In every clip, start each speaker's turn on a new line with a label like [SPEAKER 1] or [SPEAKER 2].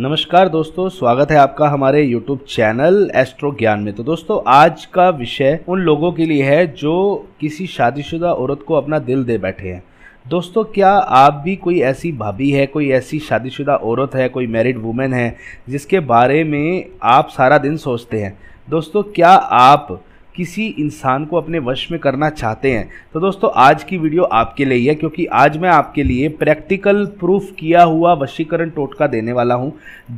[SPEAKER 1] नमस्कार दोस्तों स्वागत है आपका हमारे YouTube चैनल एस्ट्रो ज्ञान में तो दोस्तों आज का विषय उन लोगों के लिए है जो किसी शादीशुदा औरत को अपना दिल दे बैठे हैं दोस्तों क्या आप भी कोई ऐसी भाभी है कोई ऐसी शादीशुदा औरत है कोई मैरिड वूमेन है जिसके बारे में आप सारा दिन सोचते हैं दोस्तों क्या आप किसी इंसान को अपने वश में करना चाहते हैं तो दोस्तों आज की वीडियो आपके लिए ही है क्योंकि आज मैं आपके लिए प्रैक्टिकल प्रूफ किया हुआ वशीकरण टोटका देने वाला हूं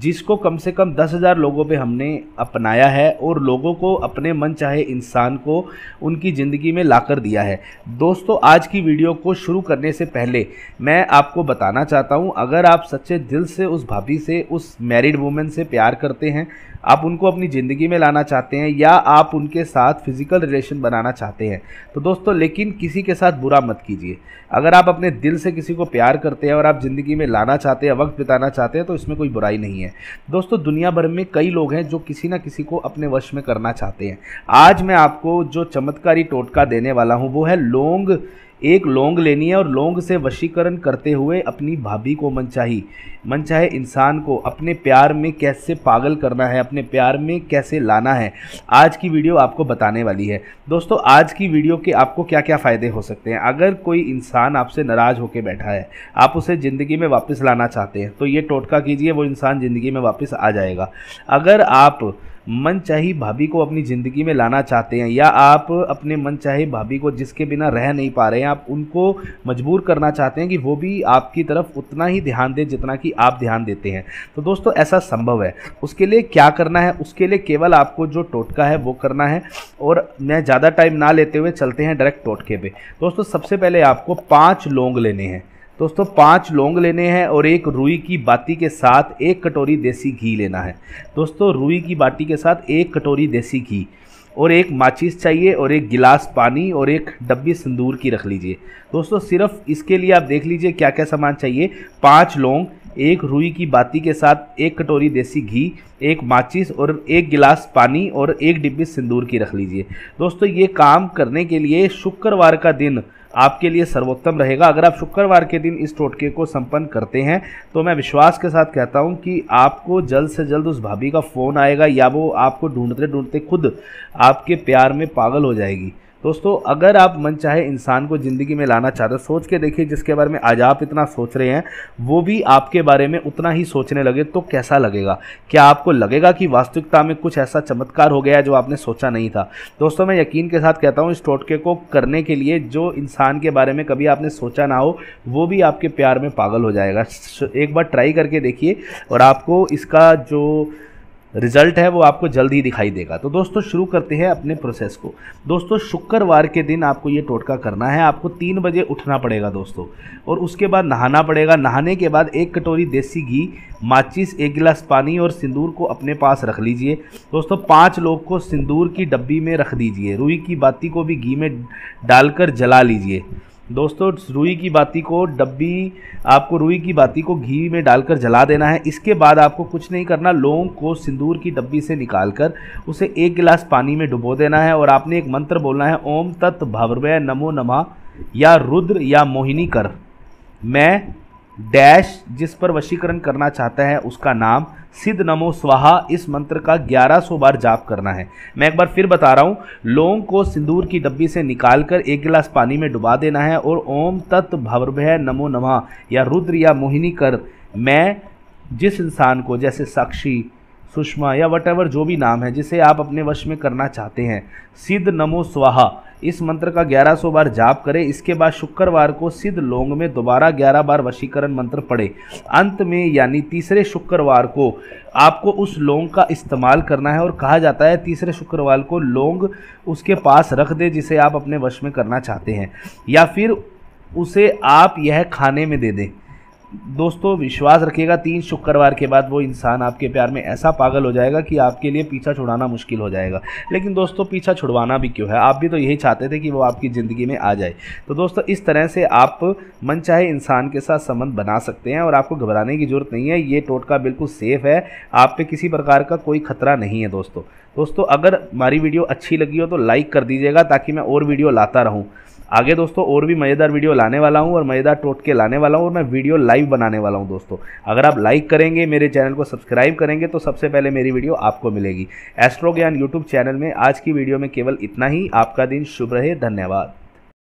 [SPEAKER 1] जिसको कम से कम दस हज़ार लोगों पे हमने अपनाया है और लोगों को अपने मन चाहे इंसान को उनकी ज़िंदगी में ला कर दिया है दोस्तों आज की वीडियो को शुरू करने से पहले मैं आपको बताना चाहता हूँ अगर आप सच्चे दिल से उस भाभी से उस मैरिड वूमेन से प्यार करते हैं आप उनको अपनी ज़िंदगी में लाना चाहते हैं या आप उनके साथ साथ फिज़िकल रिलेशन बनाना चाहते हैं तो दोस्तों लेकिन किसी के साथ बुरा मत कीजिए अगर आप अपने दिल से किसी को प्यार करते हैं और आप ज़िंदगी में लाना चाहते हैं वक्त बिताना चाहते हैं तो इसमें कोई बुराई नहीं है दोस्तों दुनिया भर में कई लोग हैं जो किसी ना किसी को अपने वश में करना चाहते हैं आज मैं आपको जो चमत्कारी टोटका देने वाला हूँ वो है लोंग एक लोंग लेनी है और लोंग से वशीकरण करते हुए अपनी भाभी को मनचाही मनचाहे इंसान को अपने प्यार में कैसे पागल करना है अपने प्यार में कैसे लाना है आज की वीडियो आपको बताने वाली है दोस्तों आज की वीडियो के आपको क्या क्या फ़ायदे हो सकते हैं अगर कोई इंसान आपसे नाराज़ होकर बैठा है आप उसे ज़िंदगी में वापस लाना चाहते हैं तो ये टोटका कीजिए वो इंसान ज़िंदगी में वापस आ जाएगा अगर आप मन चाही भाभी को अपनी ज़िंदगी में लाना चाहते हैं या आप अपने मन चाहे भाभी को जिसके बिना रह नहीं पा रहे हैं आप उनको मजबूर करना चाहते हैं कि वो भी आपकी तरफ उतना ही ध्यान दें जितना कि आप ध्यान देते हैं तो दोस्तों ऐसा संभव है उसके लिए क्या करना है उसके लिए केवल आपको जो टोटका है वो करना है और मैं ज़्यादा टाइम ना लेते हुए चलते हैं डायरेक्ट टोटके पर दोस्तों सबसे पहले आपको पाँच लोंग लेने हैं दोस्तों पांच लौंग लेने हैं और एक रुई की बाती के साथ एक कटोरी देसी घी लेना है दोस्तों रुई की बाटी के साथ एक कटोरी देसी घी और एक माचिस चाहिए और एक गिलास पानी और एक डब्बी सिंदूर की रख लीजिए दोस्तों सिर्फ इसके लिए आप देख लीजिए क्या क्या सामान चाहिए पाँच लौंग एक रुई की बाती के साथ एक कटोरी देसी घी एक माचिस और एक गिलास पानी और एक डिब्बी सिंदूर की रख लीजिए दोस्तों ये काम करने के लिए शुक्रवार का दिन आपके लिए सर्वोत्तम रहेगा अगर आप शुक्रवार के दिन इस टोटके को संपन्न करते हैं तो मैं विश्वास के साथ कहता हूँ कि आपको जल्द से जल्द उस भाभी का फ़ोन आएगा या वो आपको ढूंढते ढूंढते खुद आपके प्यार में पागल हो जाएगी दोस्तों अगर आप मन चाहे इंसान को ज़िंदगी में लाना चाहते हो सोच के देखिए जिसके बारे में आज आप इतना सोच रहे हैं वो भी आपके बारे में उतना ही सोचने लगे तो कैसा लगेगा क्या आपको लगेगा कि वास्तविकता में कुछ ऐसा चमत्कार हो गया जो आपने सोचा नहीं था दोस्तों मैं यकीन के साथ कहता हूँ इस टोटके को करने के लिए जो इंसान के बारे में कभी आपने सोचा ना हो वो भी आपके प्यार में पागल हो जाएगा एक बार ट्राई करके देखिए और आपको इसका जो रिजल्ट है वो आपको जल्द ही दिखाई देगा तो दोस्तों शुरू करते हैं अपने प्रोसेस को दोस्तों शुक्रवार के दिन आपको ये टोटका करना है आपको तीन बजे उठना पड़ेगा दोस्तों और उसके बाद नहाना पड़ेगा नहाने के बाद एक कटोरी देसी घी माचिस एक गिलास पानी और सिंदूर को अपने पास रख लीजिए दोस्तों पाँच लोग को सिंदूर की डब्बी में रख दीजिए रुई की बाती को भी घी में डालकर जला लीजिए दोस्तों रुई की बाती को डब्बी आपको रुई की बाती को घी में डालकर जला देना है इसके बाद आपको कुछ नहीं करना लौंग को सिंदूर की डब्बी से निकालकर उसे एक गिलास पानी में डुबो देना है और आपने एक मंत्र बोलना है ओम तत् भवरवय नमो नमा या रुद्र या मोहिनी कर मैं डैश जिस पर वशीकरण करना चाहता है उसका नाम सिद्ध नमो स्वाहा इस मंत्र का 1100 बार जाप करना है मैं एक बार फिर बता रहा हूँ लोंग को सिंदूर की डब्बी से निकालकर एक गिलास पानी में डुबा देना है और ओम तत् भवरभ नमो नमः या रुद्र या मोहिनी कर मैं जिस इंसान को जैसे साक्षी सुषमा या वट जो भी नाम है जिसे आप अपने वश में करना चाहते हैं सिद्ध नमो स्वाहा इस मंत्र का 1100 बार जाप करें इसके बाद शुक्रवार को सिद्ध लोंग में दोबारा 11 बार वशीकरण मंत्र पढ़ें अंत में यानी तीसरे शुक्रवार को आपको उस लोंग का इस्तेमाल करना है और कहा जाता है तीसरे शुक्रवार को लोंग उसके पास रख दे जिसे आप अपने वश में करना चाहते हैं या फिर उसे आप यह खाने में दे दें दोस्तों विश्वास रखिएगा तीन शुक्रवार के बाद वो इंसान आपके प्यार में ऐसा पागल हो जाएगा कि आपके लिए पीछा छुड़ाना मुश्किल हो जाएगा लेकिन दोस्तों पीछा छुड़वाना भी क्यों है आप भी तो यही चाहते थे कि वो आपकी ज़िंदगी में आ जाए तो दोस्तों इस तरह से आप मनचाहे इंसान के साथ संबंध बना सकते हैं और आपको घबराने की ज़रूरत नहीं है ये टोटका बिल्कुल सेफ़ है आप पे किसी प्रकार का कोई खतरा नहीं है दोस्तों दोस्तों अगर हमारी वीडियो अच्छी लगी हो तो लाइक कर दीजिएगा ताकि मैं और वीडियो लाता रहूँ आगे दोस्तों और भी मज़ेदार वीडियो लाने वाला हूँ और मज़ेदार टोटके लाने वाला हूँ और मैं वीडियो लाइव बनाने वाला हूँ दोस्तों अगर आप लाइक करेंगे मेरे चैनल को सब्सक्राइब करेंगे तो सबसे पहले मेरी वीडियो आपको मिलेगी एस्ट्रो ज्ञान यूट्यूब चैनल में आज की वीडियो में केवल इतना ही आपका दिन शुभ रहे धन्यवाद